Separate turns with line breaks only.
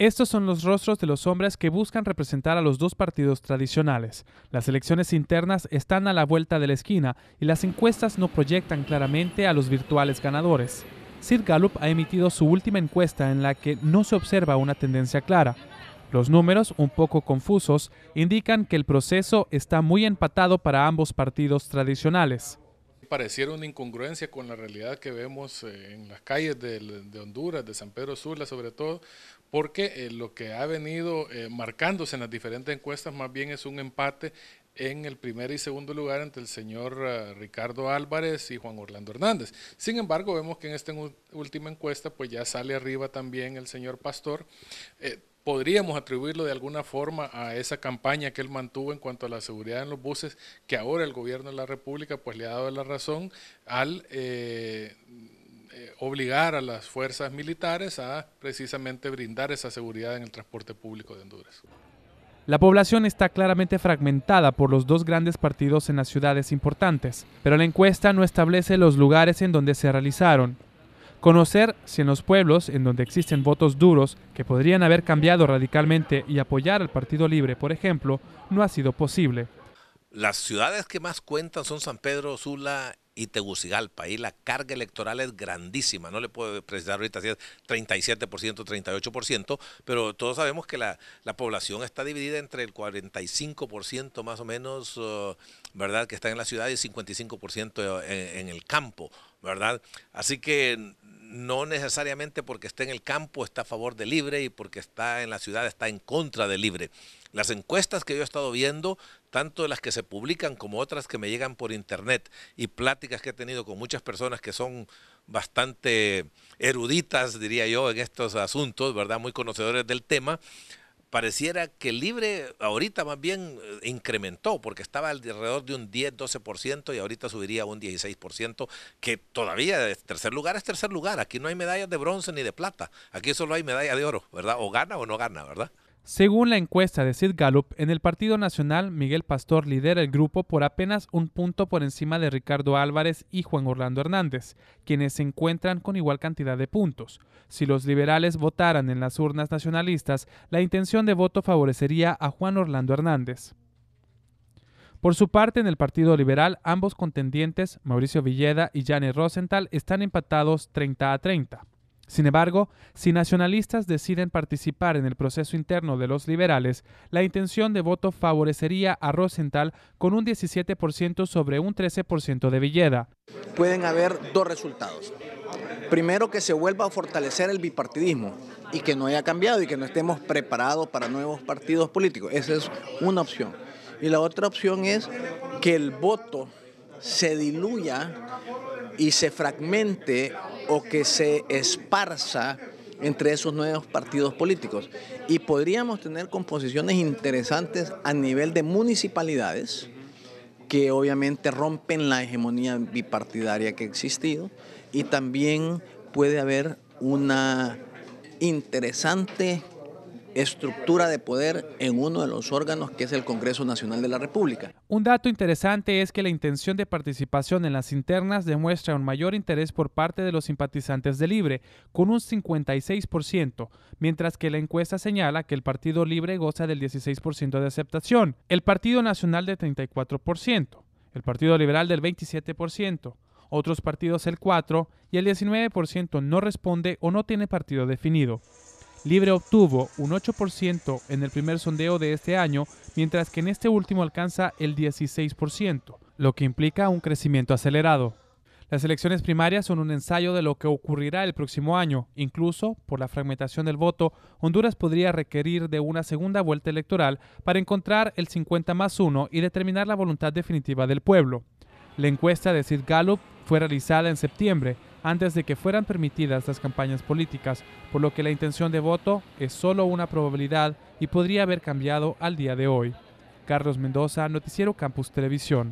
Estos son los rostros de los hombres que buscan representar a los dos partidos tradicionales. Las elecciones internas están a la vuelta de la esquina y las encuestas no proyectan claramente a los virtuales ganadores. Sir Gallup ha emitido su última encuesta en la que no se observa una tendencia clara. Los números, un poco confusos, indican que el proceso está muy empatado para ambos partidos tradicionales
pareciera una incongruencia con la realidad que vemos eh, en las calles de, Honduras, de San Pedro Sula sobre todo, porque eh, lo que ha venido eh, marcándose en las diferentes encuestas más bien es un empate en el primer y segundo lugar entre el señor eh, Ricardo Álvarez y Juan Orlando Hernández. Sin embargo, vemos que en esta última encuesta pues ya sale arriba también el señor Pastor. Eh, podríamos atribuirlo de alguna forma a esa campaña que él mantuvo en cuanto a la seguridad en los buses, que ahora el gobierno de la República pues le ha dado la razón al eh, obligar a las fuerzas militares a precisamente brindar esa seguridad en el transporte público de Honduras.
La población está claramente fragmentada por los dos grandes partidos en las ciudades importantes, pero la encuesta no establece los lugares en donde se realizaron. Conocer si en los pueblos en donde existen votos duros que podrían haber cambiado radicalmente y apoyar al Partido Libre, por ejemplo, no ha sido posible.
Las ciudades que más cuentan son San Pedro Sula y Tegucigalpa. Ahí la carga electoral es grandísima. No le puedo precisar ahorita si es 37%, 38%, pero todos sabemos que la, población está dividida entre el 45% más o menos, uh, ¿verdad?, que está en la ciudad y el 55% en, en el campo, ¿verdad? Así que no necesariamente porque esté en el campo está a favor de libre y porque está en la ciudad está en contra de libre. Las encuestas que yo he estado viendo, tanto las que se publican como otras que me llegan por internet y pláticas que he tenido con muchas personas que son bastante eruditas, diría yo, en estos asuntos, ¿verdad? Muy conocedores del tema, pareciera que libre ahorita más bien eh, incrementó, porque estaba alrededor de un 10-12% y ahorita subiría a un 16%, que todavía es tercer lugar es tercer lugar. Aquí no hay medallas de bronce ni de plata, aquí solo hay medalla de oro, ¿verdad? O gana o no gana, ¿verdad?
Según la encuesta de Sid Gallup, en el Partido Nacional, Miguel Pastor lidera el grupo por apenas un punto por encima de Ricardo Álvarez y Juan Orlando Hernández, quienes se encuentran con igual cantidad de puntos. Si los liberales votaran en las urnas nacionalistas, la intención de voto favorecería a Juan Orlando Hernández. Por su parte, en el Partido Liberal, ambos contendientes, Mauricio Villeda y Janet Rosenthal, están empatados 30 a 30. Sin embargo, si nacionalistas deciden participar en el proceso interno de los liberales, la intención de voto favorecería a Rosenthal con un 17% sobre un 13% de Villeda. Pueden
haber dos resultados. Primero, que se vuelva a fortalecer el bipartidismo y que no haya cambiado y que no estemos preparados para nuevos partidos políticos. Esa es una opción. Y la otra opción es que el voto se diluya y se fragmente o que se esparza entre esos nuevos partidos políticos. Y podríamos tener composiciones interesantes a nivel de municipalidades que obviamente rompen la hegemonía bipartidaria que ha existido y también puede haber una interesante estructura de poder en uno de los órganos que es el Congreso Nacional de la República.
Un dato interesante es que la intención de participación en las internas demuestra un mayor interés por parte de los simpatizantes de Libre, con un 56%, mientras que la encuesta señala que el Partido Libre goza del 16% de aceptación, el Partido Nacional del 34%, el Partido Liberal del 27%, otros partidos el 4% y el 19% no responde o no tiene partido definido. Libre obtuvo un 8% en el primer sondeo de este año, mientras que en este último alcanza el 16%, lo que implica un crecimiento acelerado. Las elecciones primarias son un ensayo de lo que ocurrirá el próximo año. Incluso, por la fragmentación del voto, Honduras podría requerir de una segunda vuelta electoral para encontrar el 50 más 1 y determinar la voluntad definitiva del pueblo. La encuesta de Sid Gallup fue realizada en septiembre antes de que fueran permitidas las campañas políticas, por lo que la intención de voto es solo una probabilidad y podría haber cambiado al día de hoy. Carlos Mendoza, Noticiero Campus Televisión.